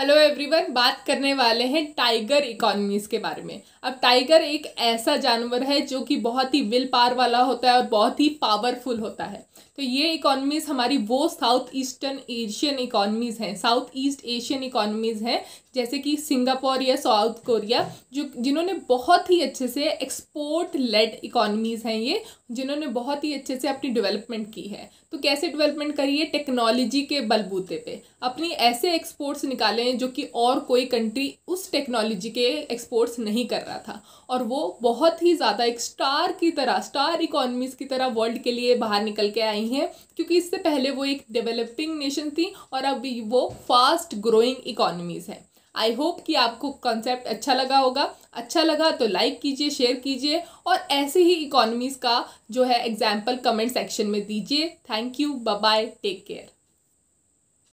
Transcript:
hello everyone बात करने वाले हैं टाइगर इकोनॉमीज के बारे में अब टाइगर एक ऐसा जानवर है जो कि बहुत ही विल पार वाला होता है और बहुत ही पावरफुल होता है तो ये इकोनॉमीज हमारी वो साउथ ईस्टर्न एशियन इकोनॉमीज हैं साउथ ईस्ट एशियन इकोनॉमीज हैं जैसे कि सिंगापुर या साउथ कोरिया जो जिन्होंने बहुत ही अच्छे से एक्सपोर्ट लेड इकोनॉमीज़ हैं ये जिन्होंने बहुत ही अच्छे से अपनी डेवलपमेंट की है तो कैसे डेवलपमेंट करिए टेक्नोलॉजी के बलबूते पे अपनी ऐसे एक्सपोर्ट्स निकालें हैं जो कि और कोई कंट्री उस टेक्नोलॉजी के एक्सपोर्ट्स नहीं कर रहा था और वो बहुत ही ज़्यादा एक स्टार की तरह स्टार इकोनॉमीज़ की तरह वर्ल्ड के लिए बाहर निकल के आई हैं क्योंकि इससे पहले वो एक डेवलपिंग नेशन थी और अभी वो फास्ट ग्रोइंग इकोनॉमीज़ है आई होप कि आपको कॉन्सेप्ट अच्छा लगा होगा अच्छा लगा तो लाइक कीजिए शेयर कीजिए और ऐसे ही इकोनॉमीज़ का जो है एग्जाम्पल कमेंट सेक्शन में दीजिए thank you bye take care